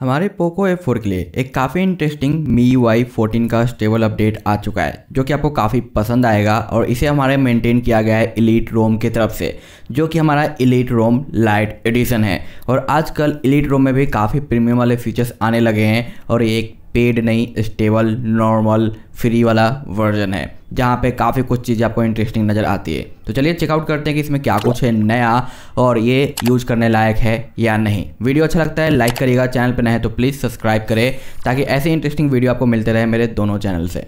हमारे Poco F four के लिए एक काफ़ी interesting Mi U I fourteen का स्टेबल अपडेट आ चुका है जो कि आपको काफ़ी पसंद आएगा और इसे हमारे मेंटेन किया गया है इलीट रोम की तरफ से जो कि हमारा इलीट रोम लाइट एडिशन है और आजकल इलीट रोम में भी काफ़ी प्रीमियम वाले फीचर्स आने लगे हैं और ये एक पेड नहीं स्टेबल नॉर्मल फ्री वाला वर्जन है जहाँ पे काफ़ी कुछ चीज़ें आपको इंटरेस्टिंग नज़र आती है तो चलिए चेकआउट करते हैं कि इसमें क्या कुछ है नया और ये यूज करने लायक है या नहीं वीडियो अच्छा लगता है लाइक करिएगा चैनल पर नए तो प्लीज़ सब्सक्राइब करें ताकि ऐसे इंटरेस्टिंग वीडियो आपको मिलते रहे मेरे दोनों चैनल से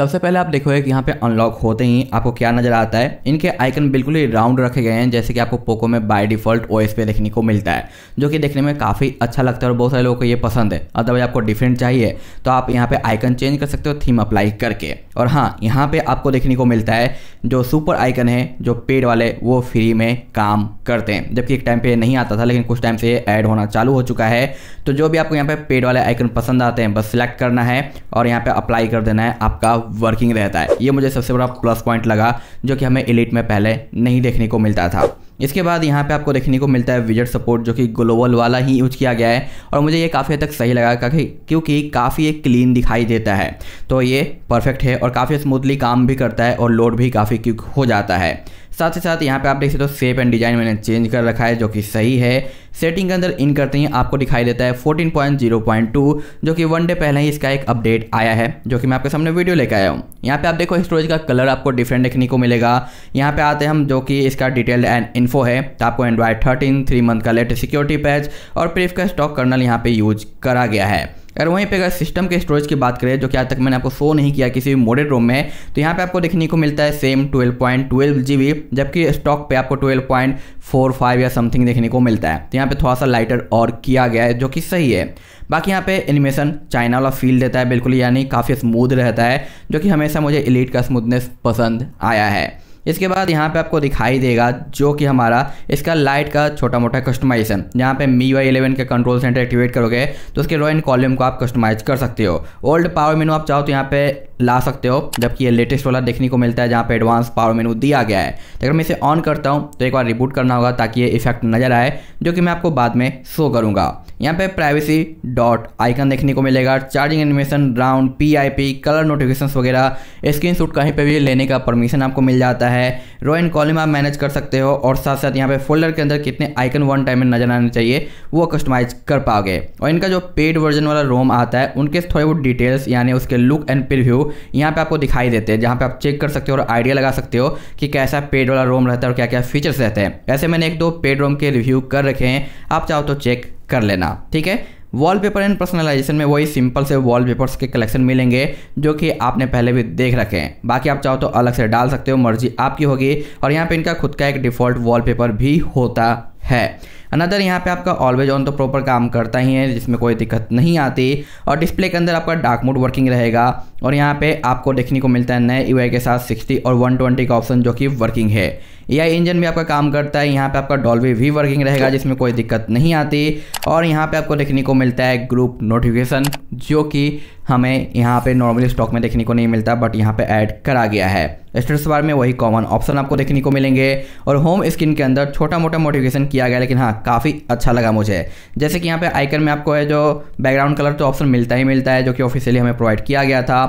सबसे पहले आप देखोगे कि यहाँ पे अनलॉक होते ही आपको क्या नजर आता है इनके आइकन बिल्कुल ही राउंड रखे गए हैं जैसे कि आपको पोको में बाय डिफॉल्ट ओ पे देखने को मिलता है जो कि देखने में काफ़ी अच्छा लगता है और बहुत सारे लोगों को ये पसंद है अदरवाइज आपको डिफरेंट चाहिए तो आप यहाँ पे आइकन चेंज कर सकते हो थीम अप्लाई करके और हाँ यहाँ पे आपको देखने को मिलता है जो सुपर आइकन है जो पेड वाले वो फ्री में काम करते हैं जबकि एक टाइम पे नहीं आता था लेकिन कुछ टाइम से ये ऐड होना चालू हो चुका है तो जो भी आपको यहाँ पे पेड वाले आइकन पसंद आते हैं बस सिलेक्ट करना है और यहाँ पे अप्लाई कर देना है आपका वर्किंग रहता है ये मुझे सबसे बड़ा प्लस पॉइंट लगा जो कि हमें इलेट में पहले नहीं देखने को मिलता था इसके बाद यहाँ पे आपको देखने को मिलता है विजेट सपोर्ट जो कि ग्लोबल वाला ही यूज किया गया है और मुझे ये काफ़ी हद तक सही लगा क्योंकि काफ़ी ये क्लीन दिखाई देता है तो ये परफेक्ट है और काफ़ी स्मूथली काम भी करता है और लोड भी काफ़ी क्विक हो जाता है साथ ही साथ यहाँ पे आप देख सकते हो सेप एंड डिजाइन मैंने चेंज कर रखा है जो कि सही है सेटिंग के अंदर इन करते ही आपको दिखाई देता है 14.0.2 जो कि वन डे पहले ही इसका एक अपडेट आया है जो कि मैं आपके सामने वीडियो लेकर आया हूँ यहाँ पे आप देखो स्टोरेज का कलर आपको डिफरेंट देखने को मिलेगा यहाँ पे आते हैं हम जो कि इसका डिटेल्ड एंड इन इन्फो है तो आपको एंड्रॉयड थर्टीन थ्री मंथ का लेटेस्ट सिक्योरिटी पैच और प्रेफ का स्टॉक कर्नल यहाँ पे यूज करा गया है अगर वहीं पे अगर सिस्टम के स्टोरेज की बात करें जो कि आज तक मैंने आपको शो नहीं किया किसी भी मॉडल रोम में तो यहाँ पे आपको देखने को मिलता है सेम 12.12 जीबी जबकि स्टॉक पे आपको 12.45 या समथिंग देखने को मिलता है तो यहाँ पे थोड़ा सा लाइटर और किया गया है जो कि सही है बाकी यहाँ पे एनिमेशन चाइना वाला फील देता है बिल्कुल यानी काफ़ी स्मूथ रहता है जो कि हमेशा मुझे एलिट का स्मूथनेस पसंद आया है इसके बाद यहाँ पे आपको दिखाई देगा जो कि हमारा इसका लाइट का छोटा मोटा कस्टमाइजेशन यहाँ पे मी वाई इलेवन का कंट्रोल सेंटर एक्टिवेट करोगे तो उसके रो एंड कॉलम को आप कस्टमाइज कर सकते हो ओल्ड पावर मेनू आप चाहो तो यहाँ पे ला सकते हो जबकि ये लेटेस्ट वाला देखने को मिलता है जहाँ पे एडवांस पावर मेनू दिया गया है तो अगर मैं इसे ऑन करता हूँ तो एक बार रिबूट करना होगा ताकि ये इफेक्ट नज़र आए जो कि मैं आपको बाद में शो करूँगा यहाँ पे प्राइवेसी डॉट आइकन देखने को मिलेगा चार्जिंग एनिमेशन राउंड पी कलर नोटिफिकेशन वगैरह स्क्रीन शूट कहीं पर भी लेने का परमिशन आपको मिल जाता है है रो एंड कॉलम आप मैनेज कर सकते हो और साथ साथ यहाँ पे फोल्डर के अंदर कितने आइकन वन टाइम में नजर आने चाहिए वो कस्टमाइज कर पाओगे और इनका जो पेड वर्जन वाला रोम आता है उनके थोड़े बहुत डिटेल्स यानी उसके लुक एंड प्रिव्यू यहाँ पे आपको दिखाई देते हैं जहाँ पे आप चेक कर सकते हो और आइडिया लगा सकते हो कि कैसा पेड वाला रोम रहता है और क्या क्या फीचर्स रहते हैं ऐसे मैंने एक दो पेड रोम के रिव्यू कर रखे हैं आप चाहो तो चेक कर लेना ठीक है वॉलपेपर एंड पर्सनलाइजेशन में वही सिंपल से वॉलपेपर्स के कलेक्शन मिलेंगे जो कि आपने पहले भी देख रखे हैं बाकी आप चाहो तो अलग से डाल सकते हो मर्जी आपकी होगी और यहाँ पे इनका खुद का एक डिफ़ॉल्ट वॉलपेपर भी होता है अनदर यहाँ पे आपका ऑलवेज ऑन तो प्रॉपर काम करता ही है जिसमें कोई दिक्कत नहीं आती और डिस्प्ले के अंदर आपका डार्क मोड वर्किंग रहेगा और यहाँ पे आपको देखने को मिलता है नए ई के साथ 60 और 120 का ऑप्शन जो कि वर्किंग है ए इंजन भी आपका काम करता है यहाँ पे आपका डॉल्वी वी वर्किंग रहेगा जिसमें कोई दिक्कत नहीं आती और यहाँ पे आपको देखने को मिलता है ग्रुप नोटिफिकेशन जो कि हमें यहाँ पे नॉर्मली स्टॉक में देखने को नहीं मिलता बट यहाँ पे ऐड करा गया है स्टेटस बार में वही कॉमन ऑप्शन आपको देखने को मिलेंगे और होम स्क्रीन के अंदर छोटा मोटा मोटिफिकेशन किया गया लेकिन हाँ काफ़ी अच्छा लगा मुझे जैसे कि यहाँ पे आइकन में आपको है जो बैकग्राउंड कलर तो ऑप्शन मिलता ही मिलता है जो कि ऑफिशियली हमें प्रोवाइड किया गया था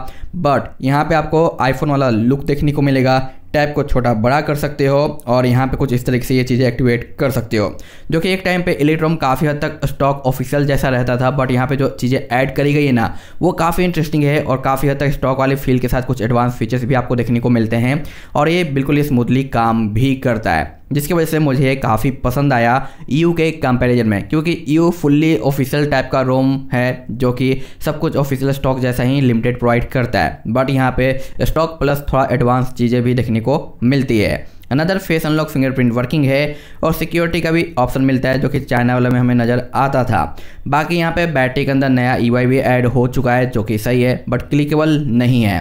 बट यहाँ पे आपको आईफोन वाला लुक देखने को मिलेगा टैप को छोटा बड़ा कर सकते हो और यहाँ पे कुछ इस तरीके से ये चीज़ें एक्टिवेट कर सकते हो जो कि एक टाइम पे इलेक्ट्रॉन काफ़ी हद तक स्टॉक ऑफिशियल जैसा रहता था बट यहाँ पे जो चीज़ें ऐड करी गई है ना वो काफ़ी इंटरेस्टिंग है और काफ़ी हद तक स्टॉक वाले फील के साथ कुछ एडवांस फीचर्स भी आपको देखने को मिलते हैं और ये बिल्कुल स्मूथली काम भी करता है जिसकी वजह से मुझे काफ़ी पसंद आया यू e के कंपैरिजन में क्योंकि यू फुल्ली ऑफिशियल टाइप का रोम है जो कि सब कुछ ऑफिशियल स्टॉक जैसा ही लिमिटेड प्रोवाइड करता है बट यहाँ पे स्टॉक प्लस थोड़ा एडवांस चीज़ें भी देखने को मिलती है another face unlock fingerprint working है और सिक्योरिटी का भी ऑप्शन मिलता है जो कि चाइना वाले में हमें नज़र आता था बाकी यहाँ पे बैटरी के अंदर नया ई e भी ऐड हो चुका है जो कि सही है बट क्लिकेबल नहीं है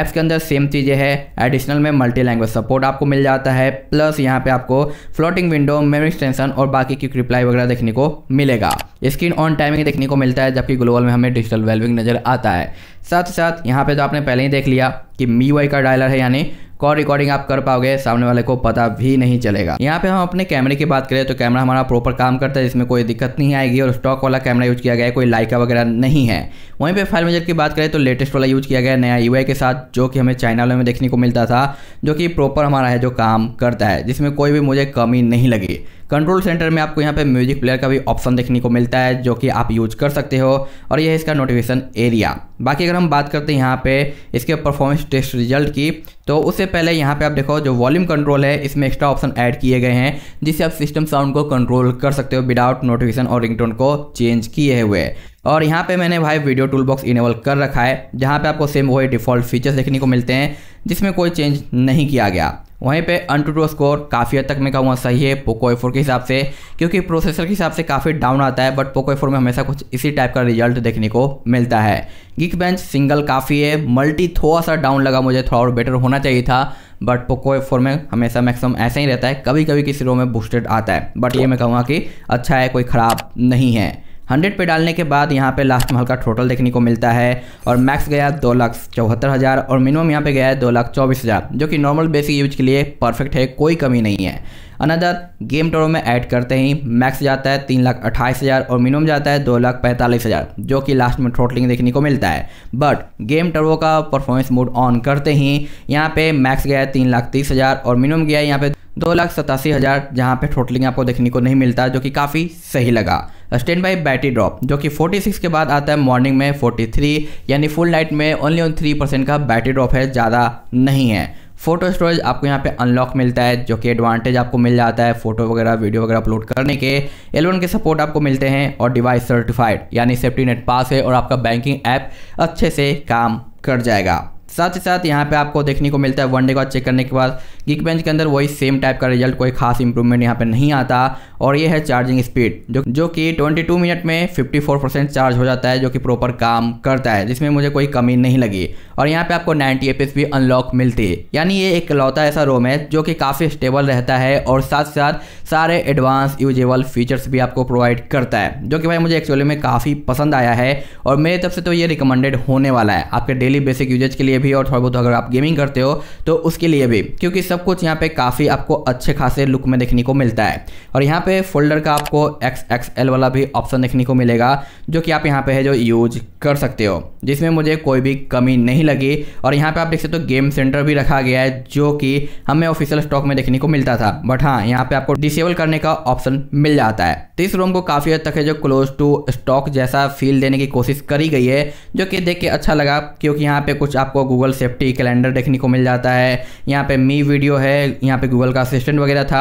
ऐप्स के अंदर सेम चीज़ें है एडिशनल में मल्टी लैंग्वेज सपोर्ट आपको मिल जाता है प्लस यहाँ पे आपको फ्लोटिंग विंडो मेमोरी एक्सटेंशन और बाकी की रिप्लाई वगैरह देखने को मिलेगा स्क्रीन ऑन टाइमिंग देखने को मिलता है जबकि ग्लोबल में हमें डिजिटल वेल्विंग नज़र आता है साथ ही साथ यहाँ पे तो आपने पहले ही देख लिया कि मी वाई का डायलर है यानी कॉल रिकॉर्डिंग आप कर पाओगे सामने वाले को पता भी नहीं चलेगा यहाँ पे हम अपने कैमरे की बात करें तो कैमरा हमारा प्रॉपर काम करता है इसमें कोई दिक्कत नहीं आएगी और स्टॉक वाला कैमरा यूज किया गया है कोई लाइका वगैरह नहीं है वहीं पे फाइल मेजर की बात करें तो लेटेस्ट वाला यूज किया गया नया यू के साथ जो कि हमें चाइना वाले में देखने को मिलता था जो कि प्रॉपर हमारा है जो काम करता है जिसमें कोई भी मुझे कमी नहीं लगी कंट्रोल सेंटर में आपको यहाँ पे म्यूजिक प्लेयर का भी ऑप्शन देखने को मिलता है जो कि आप यूज कर सकते हो और यह इसका नोटिफिकेशन एरिया बाकी अगर हम बात करते हैं यहाँ पे इसके परफॉर्मेंस टेस्ट रिजल्ट की तो उससे पहले यहाँ पे आप देखो जो वॉल्यूम कंट्रोल है इसमें एक्स्ट्रा ऑप्शन ऐड किए गए हैं जिससे आप सिस्टम साउंड को कंट्रोल कर सकते हो विदाउट नोटिफिकेशन और रिंगटोन को चेंज किए हुए और यहाँ पे मैंने भाई वीडियो टूल बॉक्स इनेबल कर रखा है जहाँ पे आपको सेम वही डिफ़ॉल्ट फीचर्स देखने को मिलते हैं जिसमें कोई चेंज नहीं किया गया वहीं पे अनटूटो स्कोर काफ़ी हद तक मैं कहूँगा सही है पोको ए के हिसाब से क्योंकि प्रोसेसर के हिसाब से काफ़ी डाउन आता है बट पोको ए में हमेशा कुछ इसी टाइप का रिजल्ट देखने को मिलता है गिक बेंच सिंगल काफ़ी है मल्टी थोड़ा सा डाउन लगा मुझे थोड़ा और बेटर होना चाहिए था बट पोको ए फोर में हमेशा मैक्सिमम ऐसा ही रहता है कभी कभी किसी रो में बूस्टेड आता है बट ये मैं कहूँगा कि अच्छा है कोई ख़राब नहीं है हंड्रेड पे डालने के बाद यहाँ पे लास्ट महल का टोटल देखने को मिलता है और मैक्स गया दो लाख चौहत्तर हज़ार और मिनिमम यहाँ पे गया है दो लाख चौबीस हज़ार जो कि नॉर्मल बेसिक यूज के लिए परफेक्ट है कोई कमी नहीं है अनदर गेम टोरों में ऐड करते ही मैक्स जाता है तीन लाख अट्ठाईस हज़ार और मिनिमम जाता है दो लाख पैंतालीस हज़ार जो कि लास्ट में टोटलिंग देखने को मिलता है बट गेम टोरों का परफॉर्मेंस मोड ऑन करते ही यहाँ पे मैक्स गया है तीन लाख तीस हज़ार और मिनिमम गया है यहाँ पे दो लाख सतासी हज़ार जहाँ पर टोटलिंग आपको देखने को नहीं मिलता जो कि काफ़ी सही लगा स्टैंड बाई बैटरी ड्रॉप जो कि 46 के बाद आता है मॉर्निंग में 43 यानी फुल नाइट में ओनली ऑन थ्री परसेंट का बैटरी ड्रॉप है ज़्यादा नहीं है फोटो स्टोरेज आपको यहाँ पे अनलॉक मिलता है जो कि एडवांटेज आपको मिल जाता है फोटो वगैरह वीडियो वगैरह अपलोड करने के एल के सपोर्ट आपको मिलते हैं और डिवाइस सर्टिफाइड यानी सेफ्टी नेट पास है और आपका बैंकिंग ऐप अच्छे से काम कर जाएगा साथ ही साथ यहाँ पे आपको देखने को मिलता है वनडे का चेक करने के बाद गिक बेंच के अंदर वही सेम टाइप का रिजल्ट कोई खास इंप्रूवमेंट यहाँ पे नहीं आता और ये है चार्जिंग स्पीड जो जो कि 22 मिनट में 54 परसेंट चार्ज हो जाता है जो कि प्रॉपर काम करता है जिसमें मुझे कोई कमी नहीं लगी और यहाँ पे आपको नाइन्टी एपिस भी अनलॉक मिलती है यानी ये एक लौता ऐसा रोम है जो कि काफ़ी स्टेबल रहता है और साथ साथ सारे एडवांस यूजेबल फीचर्स भी आपको प्रोवाइड करता है जो कि भाई मुझे एक्चुअली में काफ़ी पसंद आया है और मेरे तरफ से तो ये रिकमेंडेड होने वाला है आपके डेली बेसिक यूजेज के लिए भी और थोड़ा बहुत अगर आप गेमिंग करते हो तो उसके लिए भी क्योंकि सब कुछ यहाँ पे काफ़ी आपको अच्छे खासे लुक में देखने को मिलता है और यहाँ पे फोल्डर का आपको एक्स एक्स एल वाला भी ऑप्शन देखने को मिलेगा जो कि आप यहाँ पे है जो यूज कर सकते हो जिसमें मुझे कोई भी कमी नहीं लगी और यहाँ पे आप देख सकते हो तो गेम सेंटर भी रखा गया है जो कि हमें ऑफिशियल स्टॉक में देखने को मिलता था बट हाँ यहाँ पे आपको डिसेबल करने का ऑप्शन मिल जाता है तो इस रूम को काफ़ी हद तक है जो क्लोज टू स्टॉक जैसा फील देने की कोशिश करी गई है जो कि देख के अच्छा लगा क्योंकि यहाँ पे कुछ आपको गूगल सेफ्टी कैलेंडर देखने को मिल जाता है यहाँ पे मी वीडियो है यहाँ पे गूगल का असिस्टेंट वगैरह था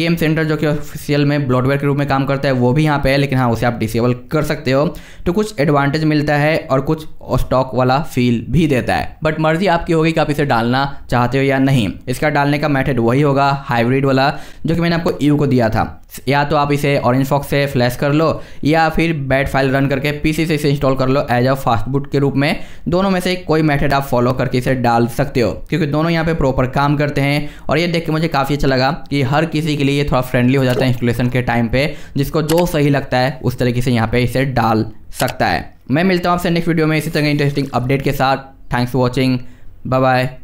गेम सेंटर जो कि ऑफिशियल में ब्लॉडवेयर के रूप में काम करता है वो भी यहाँ पे है लेकिन हाँ उसे आप डिसेबल कर सकते हो तो कुछ एडवांटेज मिलता है और कुछ स्टॉक वाला फील भी देता है बट मर्जी आपकी होगी कि आप इसे डालना चाहते हो या नहीं इसका डालने का मेथड वही होगा हाइब्रिड वाला जो कि मैंने आपको यू e को दिया था या तो आप इसे ऑरेंज फॉक्स से फ्लैश कर लो या फिर बैट फाइल रन करके पीसी से इसे इंस्टॉल कर लो एज अ फास्टबूट के रूप में दोनों में से कोई मेथड आप फॉलो करके इसे डाल सकते हो क्योंकि दोनों यहाँ पे प्रॉपर काम करते हैं और ये देख के मुझे काफ़ी अच्छा लगा कि हर किसी के लिए थोड़ा फ्रेंडली हो जाता है इंस्टॉलेशन के टाइम पर जिसको जो सही लगता है उस तरीके से यहाँ पर इसे डाल सकता है मैं मिलता हूँ आपसे नेक्स्ट वीडियो में इसी तरह इंटरेस्टिंग अपडेट के साथ thanks for watching bye bye